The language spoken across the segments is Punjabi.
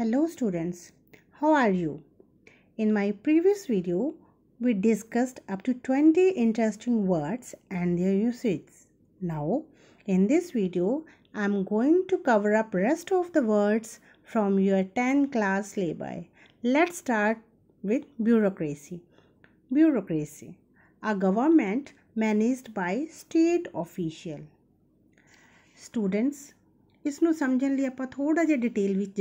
Hello students, how are you? In my previous video, we discussed up to 20 interesting words and their usage. Now, in this video, I am going to cover up rest of the words from your 10 class syllabi. Let's start with bureaucracy. Bureaucracy, a government managed by state official. Students, ਇਸ no ਸਮਝਣ ਲਈ ਆਪਾਂ ਥੋੜਾ ਜਿਹਾ ਡਿਟੇਲ ਵਿੱਚ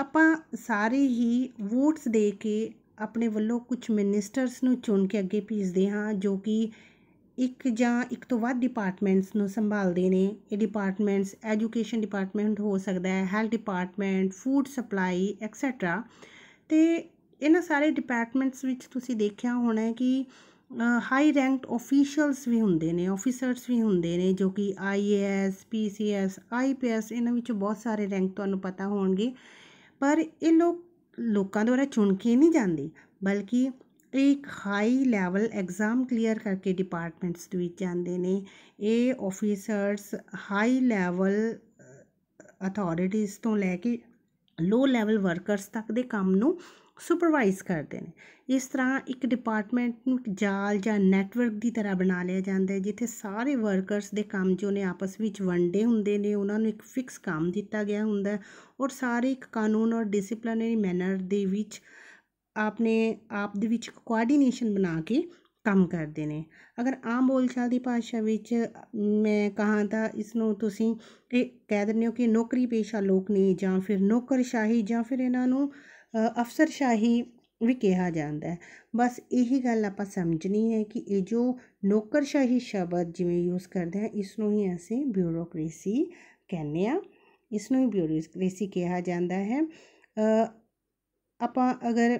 ਆਪਾਂ ਸਾਰੇ ਹੀ ਵੋਟਸ ਦੇ ਕੇ ਆਪਣੇ ਵੱਲੋਂ ਕੁਝ ਮਿਨਿਸਟਰਸ ਨੂੰ ਚੁਣ ਕੇ ਅੱਗੇ ਭੇਜਦੇ ਹਾਂ ਜੋ ਕਿ ਇੱਕ ਜਾਂ ਇੱਕ ਤੋਂ ਵੱਧ ਡਿਪਾਰਟਮੈਂਟਸ ਨੂੰ ਸੰਭਾਲਦੇ ਨੇ ਇਹ ਡਿਪਾਰਟਮੈਂਟਸ ਐਜੂਕੇਸ਼ਨ ਡਿਪਾਰਟਮੈਂਟ ਹੋ ਸਕਦਾ ਹੈ health department food supply etcetera ਤੇ ਇਹਨਾਂ ਸਾਰੇ ਡਿਪਾਰਟਮੈਂਟਸ ਵਿੱਚ ਤੁਸੀਂ ਦੇਖਿਆ ਹੋਣਾ ਕਿ ਹਾਈ ਰੈਂਕਡ ਅਫੀਸ਼ੀਅਲਸ ਵੀ ਹੁੰਦੇ ਨੇ ਆਫੀਸਰਸ ਵੀ ਹੁੰਦੇ ਨੇ ਜੋ ਕਿ ਆਈਏਐਸ ਪੀਸੀਐਸ ਆਈਪੀਐਸ ਇਹਨਾਂ ਵਿੱਚ ਬਹੁਤ ਸਾਰੇ ਰੈਂਕ ਤੁਹਾਨੂੰ ਪਤਾ ਹੋਣਗੇ ਪਰ ਇਹ ਲੋਕ ਲੋਕਾਂ ਦੁਆਰਾ ਚੁਣ ਕੇ ਨਹੀਂ ਜਾਂਦੇ ਬਲਕਿ ਇੱਕ ਹਾਈ ਲੈਵਲ ਐਗਜ਼ਾਮ ਕਲੀਅਰ ਕਰਕੇ ਡਿਪਾਰਟਮੈਂਟਸ ਦੇ ਵਿੱਚ ਜਾਂਦੇ ਨੇ ਇਹ ਆਫੀਸਰਸ ਹਾਈ ਲੈਵਲ ਅਥਾਰਟੀਜ਼ ਤੋਂ ਲੈ ਕੇ ਲੋ ਲੈਵਲ ਵਰਕਰਸ ਤੱਕ ਦੇ ਕੰਮ ਨੂੰ ਸੁਪਰਵਾਈਜ਼ ਕਰਦੇ ਨੇ ਇਸ ਤਰ੍ਹਾਂ ਇੱਕ ਡਿਪਾਰਟਮੈਂਟ ਨੂੰ ਜਾਲ ਜਾਂ ਨੈਟਵਰਕ ਦੀ ਤਰ੍ਹਾਂ ਬਣਾ ਲਿਆ ਜਾਂਦਾ ਹੈ ਜਿੱਥੇ ਸਾਰੇ ਵਰਕਰਸ ਦੇ ਕੰਮ ਜੋ ਨੇ ਆਪਸ ਵਿੱਚ ਵੰਡੇ ਹੁੰਦੇ ਨੇ ਉਹਨਾਂ ਨੂੰ ਇੱਕ ਫਿਕਸ ਕੰਮ ਦਿੱਤਾ ਗਿਆ ਹੁੰਦਾ ਔਰ ਸਾਰੇ ਇੱਕ ਕਾਨੂੰਨ ਔਰ ਡਿਸਪਲਿਨਰੀ ਮੈਨਰ ਦੇ ਵਿੱਚ ਆਪਨੇ ਆਪ ਦੇ ਵਿੱਚ ਕੋਆਰਡੀਨੇਸ਼ਨ ਬਣਾ ਕੇ ਕੰਮ ਕਰਦੇ ਨੇ ਅਗਰ ਆਮ ਬੋਲਚਾਲ ਦੀ ਭਾਸ਼ਾ ਵਿੱਚ ਮੈਂ ਕਹਾਂ ਤਾਂ ਇਸ ਨੂੰ ਤੁਸੀਂ ਇਹ ਕਹਿ ਦਿੰਦੇ ਹੋ ਕਿ ਨੌਕਰੀ ਪੇਸ਼ਾ ਲੋਕ ਨੇ ਜਾਂ ਫਿਰ ਨੌਕਰਸ਼ਾਹੀ ਜਾਂ ਫਿਰ ਇਹਨਾਂ ਨੂੰ ਅਫਸਰਸ਼ਾਹੀ ਵੀ ਕਿਹਾ ਜਾਂਦਾ ਹੈ ਬਸ ਇਹੀ ਗੱਲ ਆਪਾਂ ਸਮਝਣੀ ਹੈ ਕਿ ਇਹ ਜੋ ਨੌਕਰਸ਼ਾਹੀ ਸ਼ਬਦ ਜਿਵੇਂ ਯੂਜ਼ ਕਰਦੇ ਆ ਇਸ ਨੂੰ ਹੀ ਅਸੀਂ ਬਿਊਰੋਕ੍ਰੇਸੀ ਕਹਿੰਦੇ ਆ ਇਸ ਨੂੰ ਹੀ ਬਿਊਰੋਕ੍ਰੇਸੀ ਕਿਹਾ ਜਾਂਦਾ ਹੈ ਆਪਾਂ ਅਗਰ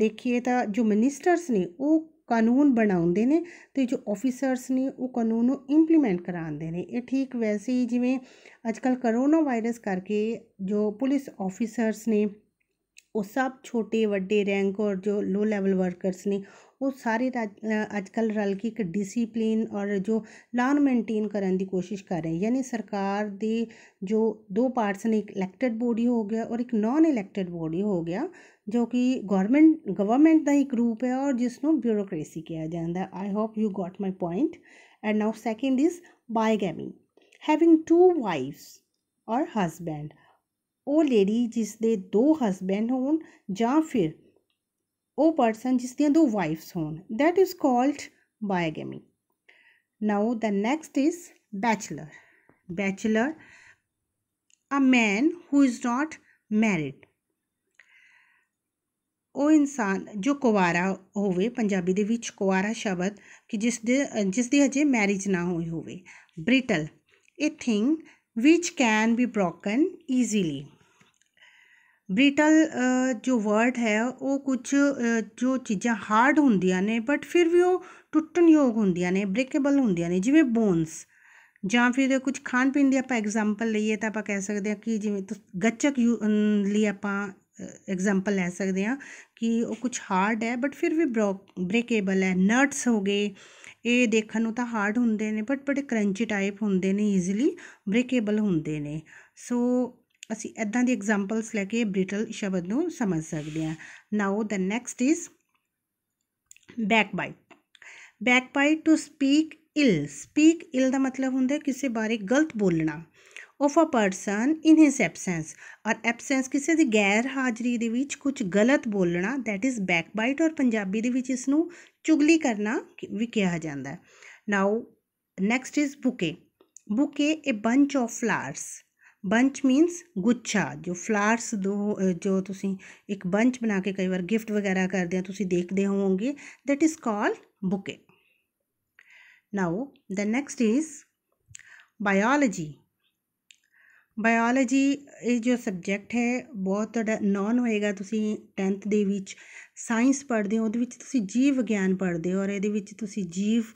ਦੇਖੀਏ ਤਾਂ ਜੋ ਮਿਨਿਸਟਰਸ ਨੇ ਉਹ ਕਾਨੂੰਨ ਬਣਾਉਂਦੇ ਨੇ ਤੇ ਜੋ ਆਫੀਸਰਸ ਨੇ ਉਹ ਕਾਨੂੰਨ ਨੂੰ ਇੰਪਲੀਮੈਂਟ ਕਰਾਉਂਦੇ ਨੇ ਇਹ ਠੀਕ ਵੈਸੇ ਹੀ ਜਿਵੇਂ ਅੱਜਕੱਲ ਕਰੋਨਾ ਵਾਇਰਸ ਕਰਕੇ ਜੋ ਪੁਲਿਸ ਆਫੀਸਰਸ ਨੇ ਉਹ ਸਭ ਛੋਟੇ ਵੱਡੇ ਰੈਂਕ ਔਰ ਜੋ ਲੋ ਲੈਵਲ ਵਰਕਰਸ ਨੇ ਉਹ ਸਾਰੇ ਅੱਜ ਰਲ ਕੇ ਇੱਕ ਡਿਸਪਲਿਨ ਔਰ ਜੋ ਲਾਨ ਮੇਨਟੇਨ ਕਰਨ ਦੀ ਕੋਸ਼ਿਸ਼ ਕਰ ਰਹੇ ਯਾਨੀ ਸਰਕਾਰ ਦੇ ਜੋ ਦੋ ਪਾਰਟਸ ਨੇ ਇੱਕ ਇਲੈਕਟਡ ਬੋਡੀ ਹੋ ਗਿਆ ਔਰ ਇੱਕ ਨਾਨ ਇਲੈਕਟਡ ਬੋਡੀ ਹੋ ਗਿਆ ਜੋ ਕਿ ਗਵਰਨਮੈਂਟ ਗਵਰਨਮੈਂਟ ਦਾ ਇੱਕ ਰੂਪ ਹੈ ਔਰ ਜਿਸ ਨੂੰ ਬਿਊਰੋਕ੍ਰੇਸੀ ਕਿਹਾ ਜਾਂਦਾ I hope you got my point and now second is bigamy having two wives or husband ਉਹ ਲੇਡੀ ਜਿਸ ਦੇ ਦੋ ਹਸਬੈਂਡ ਹੋਣ ਜਾਂ ਫਿਰ ਉਹ ਪਰਸਨ ਜਿਸ ਦੀਆਂ ਦੋ ਵਾਈਫਸ ਹੋਣ that is called bigamy now the next is bachelor bachelor a man who is not married ਉਹ ਇਨਸਾਨ ਜੋ ਕੁਵਾਰਾ ਹੋਵੇ ਪੰਜਾਬੀ ਦੇ ਵਿੱਚ ਕੁਵਾਰਾ ਸ਼ਬਦ ਕਿ ਜਿਸ ਦੇ ਜਿਸ ਦੀ ਅਜੇ ਮੈਰਿਜ ਨਾ ਹੋਈ ਹੋਵੇ ਬ੍ਰਿਟਲ ਇਹ thing which can be broken easily brittle ਜੋ ਵਰਡ ਹੈ ਉਹ ਕੁਝ ਜੋ ਚੀਜ਼ਾਂ ਹਾਰਡ ਹੁੰਦੀਆਂ ਨੇ ਬਟ ਫਿਰ ਵੀ ਉਹ ਟੁੱਟਣਯੋਗ ਹੁੰਦੀਆਂ ਨੇ ਬ੍ਰੇਕੇਬਲ ਹੁੰਦੀਆਂ ਨੇ ਜਿਵੇਂ ਬੋਨਸ ਜਾਂ ਫਿਰ ਕੁਝ ਖਾਣ ਪੀਣ ਦੀ ਆਪਾਂ ਐਗਜ਼ਾਮਪਲ ਲਈਏ ਤਾਂ ਆਪਾਂ ਕਹਿ ਸਕਦੇ ਹਾਂ ਕਿ ਜਿਵੇਂ ਗੱਚਕ ਲਈ ਆਪਾਂ ਐਗਜ਼ਾਮਪਲ ਲੈ ਸਕਦੇ ਹਾਂ ਕਿ ਉਹ ਕੁਝ ਹਾਰਡ ਹੈ ਬਟ ਫਿਰ ਵੀ ਬ੍ਰੇਕੇਬਲ ਹੈ ਨਟਸ ਹੋ ਗਏ ਇਹ ਦੇਖਣ ਨੂੰ ਤਾਂ ਹਾਰਡ ਹੁੰਦੇ ਨੇ ਬਟ ਬੜੇ ਕਰੰਚੀ ਟਾਈਪ ਹੁੰਦੇ ਨੇ ਈਜ਼ੀਲੀ ਬ੍ਰੇਕੇਬਲ ਹੁੰਦੇ ਨੇ ਸੋ ਅਸੀਂ ਇਦਾਂ ਦੀ ਐਗਜ਼ਾਮਪਲਸ ਲੈ ਕੇ ਬ੍ਰਿਟਲ ਸ਼ਬਦ ਨੂੰ ਸਮਝ ਸਕਦੇ ਹਾਂ now the next is backbite backbite to speak ill speak ill ਦਾ ਮਤਲਬ ਹੁੰਦਾ ਕਿਸੇ ਬਾਰੇ ਗਲਤ ਬੋਲਣਾ of a person in his absence ਔਰ ਐਬਸੈਂਸ ਕਿਸੇ ਦੀ ਗੈਰ ਹਾਜ਼ਰੀ ਦੇ ਵਿੱਚ ਕੁਝ ਗਲਤ ਬੋਲਣਾ ਥੈਟ ਇਜ਼ ਬੈਕਬਾਈਟ ਔਰ ਪੰਜਾਬੀ ਦੇ ਵਿੱਚ ਇਸ ਨੂੰ ਚੁਗਲੀ ਕਰਨਾ ਵੀ ਕਿਹਾ ਜਾਂਦਾ ਹੈ ਨਾਓ next is bouquet bouquet a bunch of flowers bunch means गुच्छा जो फ्लावर्स दो जो तुम एक बंच बना के कई बार गिफ्ट वगैरह करते हैं तुम देखते दे होंगे that is call bouquet now the next is biology biology जो सबजैक्ट है बहुत नॉन होएगा टेंथ के सायंस पढ़ते हो जीव विज्ञान पढ़ते हो और ये जीव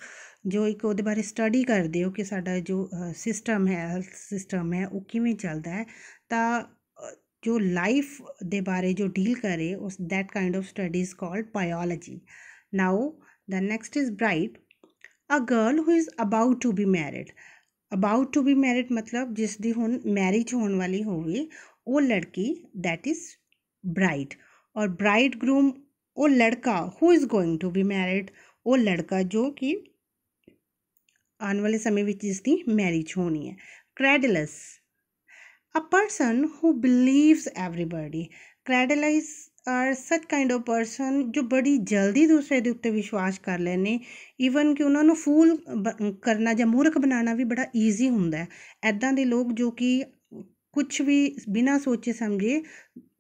जो एक वो बारे स्टडी कर हो कि साडा जो सिस्टम है हेल्थ सिस्टम है वह किमें चलता है तो जो लाइफ के बारे जो डील करे उस that kind of study is called biology now the next is bride a girl who is about to be married about to be married मतलब जिस दी हूँ मैरिज होने वाली हो वो लड़की दैट इज़ ब्राइट और ब्राइट ग्रूम वो लड़का who is going to be married वो लड़का जो कि ਆਉਣ ਵਾਲੇ ਸਮੇਂ ਵਿੱਚ ਇਸ ਦੀ ਮੈਰਿਜ ਹੋਣੀ ਹੈ credulous a person who believes everybody credulous are such kind of person ਜੋ ਬੜੀ ਜਲਦੀ ਦੂਸਰੇ ਦੇ ਉੱਤੇ ਵਿਸ਼ਵਾਸ ਕਰ ਲੈਣੇ ਈਵਨ ਕਿ ਉਹਨਾਂ ਨੂੰ ਫੂਲ ਕਰਨਾ ਜਾਂ ਮੂਰਖ ਬਣਾਉਣਾ ਵੀ ਬੜਾ ਈਜ਼ੀ ਹੁੰਦਾ ਹੈ ਐਦਾਂ ਦੇ ਲੋਕ ਜੋ ਕਿ ਕੁਝ ਵੀ ਬਿਨਾ ਸੋਚੇ ਸਮਝੇ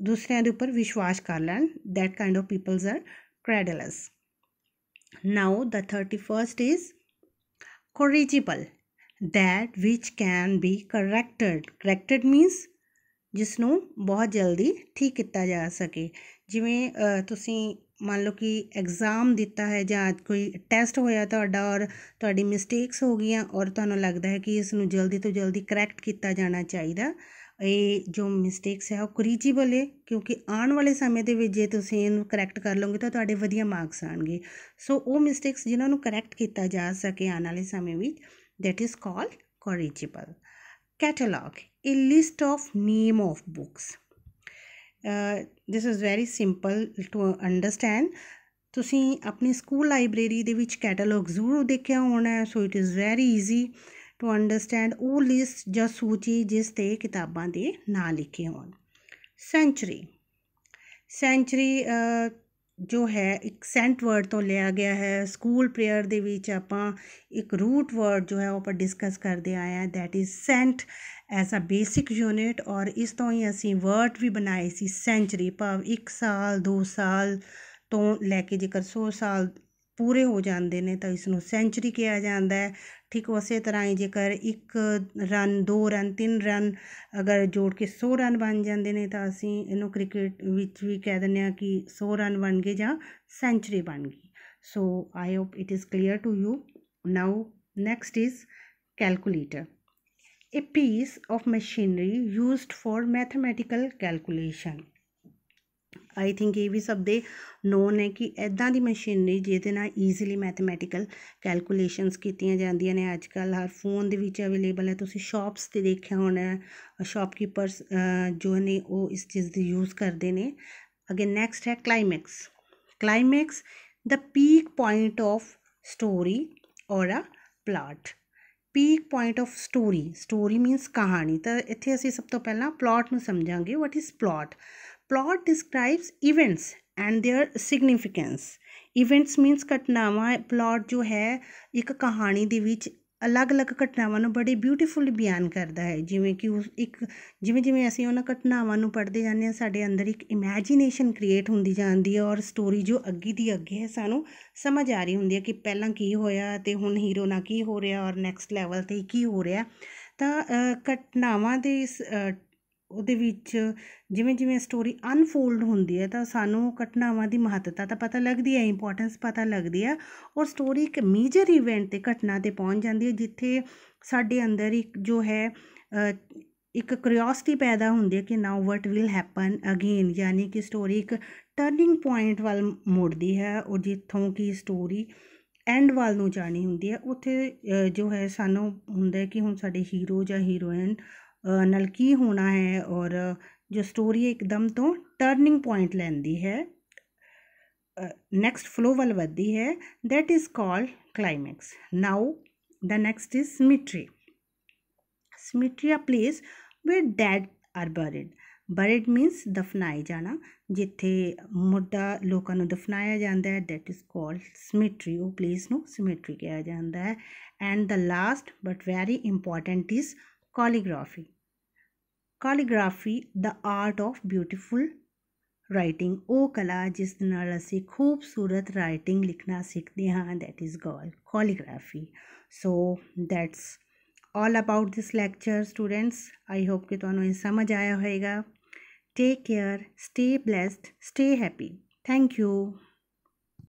ਦੂਸਰਿਆਂ ਦੇ ਉੱਪਰ ਵਿਸ਼ਵਾਸ ਕਰ ਲੈਣ that kind of peoples are credulous now the 31st is corrigible that which can be corrected corrected means ਜਿਸ ਨੂੰ ਬਹੁਤ ਜਲਦੀ ਠੀਕ ਕੀਤਾ ਜਾ ਸਕੇ ਜਿਵੇਂ ਤੁਸੀਂ ਮੰਨ ਲਓ ਕਿ ਐਗਜ਼ਾਮ ਦਿੱਤਾ ਹੈ ਜਾਂ ਕੋਈ ਟੈਸਟ ਹੋਇਆ ਤੁਹਾਡਾ ਔਰ ਤੁਹਾਡੀ ਮਿਸਟੇਕਸ ਹੋ ਗਈਆਂ ਔਰ ਤੁਹਾਨੂੰ ਲੱਗਦਾ ਹੈ ਕਿ ਇਸ ਨੂੰ ਜਲਦੀ ਤੋਂ ਜਲਦੀ ਕਰੈਕਟ ਕੀਤਾ ਜਾਣਾ ਚਾਹੀਦਾ ਇਹ ਜੋ ਮਿਸਟੇਕਸ ਹੈ ਉਹ ਕਰੀਜੀਬਲ ਹੈ ਕਿਉਂਕਿ ਆਉਣ ਵਾਲੇ ਸਮੇਂ ਦੇ ਵਿੱਚ ਜੇ ਤੁਸੀਂ ਇਹਨੂੰ ਕਰੈਕਟ ਕਰ ਲਓਗੇ ਤਾਂ ਤੁਹਾਡੇ ਵਧੀਆ ਮਾਰਕਸ ਆਣਗੇ ਸੋ ਉਹ ਮਿਸਟੇਕਸ ਜਿਨ੍ਹਾਂ ਨੂੰ ਕਰੈਕਟ ਕੀਤਾ ਜਾ ਸਕੇ ਆਉਣ ਵਾਲੇ ਸਮੇਂ ਵਿੱਚ that is called corrigible catalogue a list of name of books uh, is very simple to understand ਤੁਸੀਂ ਆਪਣੀ ਸਕੂਲ ਲਾਇਬ੍ਰੇਰੀ ਦੇ ਵਿੱਚ ਕੈਟਾਲੌਗ ਜ਼ਰੂਰ ਦੇਖਿਆ ਹੋਣਾ so it is very easy to understand ਉਹ ਲਿਸਟ ਜਾਂ ਸੂਚੀ ਜਿਸ ਤੇ ਕਿਤਾਬਾਂ ਦੇ ਨਾਂ ਲਿਖੇ ਹੋਣ ਸੈਂਚਰੀ ਸੈਂਚਰੀ ਜੋ ਹੈ ਇੱਕ ਸੈਂਟ ਵਰਡ ਤੋਂ ਲਿਆ ਗਿਆ ਹੈ ਸਕੂਲ ਪ੍ਰੇਅਰ ਦੇ ਵਿੱਚ ਆਪਾਂ ਇੱਕ ਰੂਟ ਵਰਡ ਜੋ ਹੈ ਉਹ ਆਪਾਂ ਡਿਸਕਸ ਕਰਦੇ ਆਏ ਆ that is cent as a basic unit ਔਰ ਇਸ ਤੋਂ ਹੀ ਅਸੀਂ ਵਰਡ ਵੀ ਬਣਾਏ ਸੀ ਸੈਂਚਰੀ ਭਾਵ 1 ਸਾਲ 2 ਸਾਲ ਤੋਂ ਲੈ ਕੇ ਜੇਕਰ 100 ਸਾਲ ਪੂਰੇ ਹੋ ਜਾਂਦੇ ਨੇ ਤਾਂ ਇਸ ਨੂੰ ਸੈਂਚਰੀ ਕਿਹਾ ਜਾਂਦਾ ਹੈ ਠੀਕ ਉਸੇ ਤਰ੍ਹਾਂ ਹੀ ਜੇਕਰ ਇੱਕ ਰਨ ਦੋ ਰਨ ਤਿੰਨ ਰਨ ਅਗਰ ਜੋੜ ਕੇ ਸੌ ਰਨ ਬਣ ਜਾਂਦੇ ਨੇ ਤਾਂ ਅਸੀਂ ਇਹਨੂੰ ਕ੍ਰਿਕਟ ਵਿੱਚ ਵੀ ਕਹਿ ਦਿੰਦੇ ਹਾਂ ਕਿ ਸੌ ਰਨ ਬਣ ਗਏ ਜਾਂ ਸੈਂਚਰੀ ਬਣ ਗਈ so I hope it is clear to you now next is calculator a piece of machinery used for mathematical calculation I think ਇਹ ਵੀ ਸਭ ਦੇ ਨੋਨ ਹੈ ਕਿ ਐਦਾਂ ਦੀ ਮਸ਼ੀਨਰੀ ਜਿਹਦੇ ਨਾਲ ਈਜ਼ੀਲੀ ਮੈਥਮੈਟੀਕਲ ਕੈਲਕੂਲੇਸ਼ਨਸ ਕੀਤੀਆਂ ਜਾਂਦੀਆਂ ਨੇ ਅੱਜ ਕੱਲ ਹਰ ਫੋਨ ਦੇ ਵਿੱਚ ਅਵੇਲੇਬਲ ਹੈ ਤੁਸੀਂ ਸ਼ਾਪਸ ਤੇ ਦੇਖਿਆ ਹੋਣਾ ਸ਼ਾਪਕੀਪਰਸ ਜੋ ਨੇ ਉਹ ਇਸ ਚੀਜ਼ ਦੀ ਯੂਜ਼ ਕਰਦੇ ਨੇ ਅਗੇ ਨੈਕਸਟ ਹੈ ਕਲਾਈਮੈਕਸ ਕਲਾਈਮੈਕਸ ਦਾ peak point of story or a plot peak point of story story means ਕਹਾਣੀ ਤਾਂ ਇੱਥੇ ਅਸੀਂ ਸਭ ਤੋਂ ਪਹਿਲਾਂ ਪਲਾਟ ਨੂੰ ਸਮਝਾਂਗੇ what is plot plot describes events and their significance events means ਘਟਨਾਵਾਂ ਪਲਾਟ ਜੋ ਹੈ ਇੱਕ ਕਹਾਣੀ ਦੇ ਵਿੱਚ ਅਲੱਗ-ਅਲੱਗ ਘਟਨਾਵਾਂ ਨੂੰ ਬੜੇ ਬਿਊਟੀਫੁਲੀ ਬਿਆਨ ਕਰਦਾ ਹੈ ਜਿਵੇਂ ਕਿ ਉਸ ਇੱਕ ਜਿਵੇਂ ਜਿਵੇਂ ਅਸੀਂ ਉਹਨਾਂ ਘਟਨਾਵਾਂ ਨੂੰ ਪੜ੍ਹਦੇ ਜਾਂਦੇ ਹਾਂ ਸਾਡੇ ਅੰਦਰ ਇੱਕ ਇਮੇਜਿਨੇਸ਼ਨ ਕ੍ਰੀਏਟ ਹੁੰਦੀ ਜਾਂਦੀ ਹੈ ਔਰ ਸਟੋਰੀ ਜੋ ਅੱਗੇ ਦੀ ਅੱਗੇ ਹੈ ਸਾਨੂੰ ਸਮਝ ਆ ਰਹੀ ਹੁੰਦੀ ਹੈ ਕਿ ਪਹਿਲਾਂ ਕੀ ਹੋਇਆ ਤੇ ਹੁਣ ਹੀਰੋ ਨਾਲ ਕੀ ਹੋ ਰਿਹਾ ਔਰ ਨੈਕਸਟ ਲੈਵਲ ਤੇ ਕੀ ਹੋ ਰਿਹਾ ਤਾਂ ਘਟਨਾਵਾਂ ਦੇ ਇਸ ਉਹਦੇ ਵਿੱਚ ਜਿਵੇਂ ਜਿਵੇਂ ਸਟੋਰੀ ਅਨਫੋਲਡ ਹੁੰਦੀ ਹੈ ਤਾਂ ਸਾਨੂੰ ਘਟਨਾਵਾਂ ਦੀ ਮਹੱਤਤਾ ਤਾਂ ਪਤਾ ਲੱਗਦੀ ਹੈ ਇੰਪੋਰਟੈਂਸ ਪਤਾ ਲੱਗਦੀ ਹੈ ਔਰ ਸਟੋਰੀ ਇੱਕ ਮੇਜਰ ਇਵੈਂਟ ਤੇ ਘਟਨਾ ਤੇ ਪਹੁੰਚ ਜਾਂਦੀ ਹੈ ਜਿੱਥੇ ਸਾਡੇ ਅੰਦਰ ਇੱਕ ਜੋ ਹੈ ਇੱਕ ਕਿਉਰਿਓਸਿਟੀ ਪੈਦਾ ਹੁੰਦੀ ਹੈ ਕਿ ਨਾਉ ਵਟ ਵਿਲ ਹੈਪਨ ਅਗੇਨ ਯਾਨੀ ਕਿ ਸਟੋਰੀ ਇੱਕ ਟਰਨਿੰਗ ਪੁਆਇੰਟ ਵੱਲ ਮੁੜਦੀ ਹੈ ਔਰ ਜਿੱਥੋਂ ਕਿ ਸਟੋਰੀ ਐਂਡ ਵੱਲ ਨੂੰ ਜਾਣੀ ਹੁੰਦੀ ਹੈ ਉੱਥੇ ਜੋ ਹੈ ਸਾਨੂੰ ਹੁੰਦਾ ਹੈ ਕਿ ਹੁਣ ਸਾਡੇ ਹੀਰੋ ਜਾਂ ਹੀਰੋਇਨ ਨਾਲ ਕੀ ਹੋਣਾ ਹੈ ਔਰ ਜੋ ਸਟੋਰੀ ਇੱਕਦਮ ਤੋਂ ਟਰਨਿੰਗ ਪੁਆਇੰਟ ਲੈਂਦੀ ਹੈ ਨੈਕਸਟ ਫਲੋ ਵੱਲ ਵੱਧਦੀ ਹੈ that is called climax now the next is cemetery cemetery a place where dead are bird buried means ਦਫਨਾਏ ਜਾਣਾ ਜਿੱਥੇ ਮੁਰਦਾ ਲੋਕਾਂ ਨੂੰ ਦਫਨਾਇਆ ਜਾਂਦਾ ਹੈ ਦੈਟ ਇਜ਼ ਕਾਲਡ ਸਿਮਟਰੀ ਉਹ ਪਲੇਸ ਨੂੰ ਸਿਮਟਰੀ ਕਿਹਾ ਜਾਂਦਾ ਹੈ and the last but very important is calligraphy calligraphy the art of beautiful writing वो कला जिस ਨਾਲ ਅਸੀਂ ਖੂਬਸੂਰਤ ਰਾਈਟਿੰਗ ਲਿਖਣਾ ਸਿੱਖਦੇ ਹਾਂ that is called calligraphy so that's all about this lecture students i hope ਕਿ ਤੁਹਾਨੂੰ ਇਹ ਸਮਝ ਆਇਆ ਹੋਵੇਗਾ take care stay blessed stay happy thank you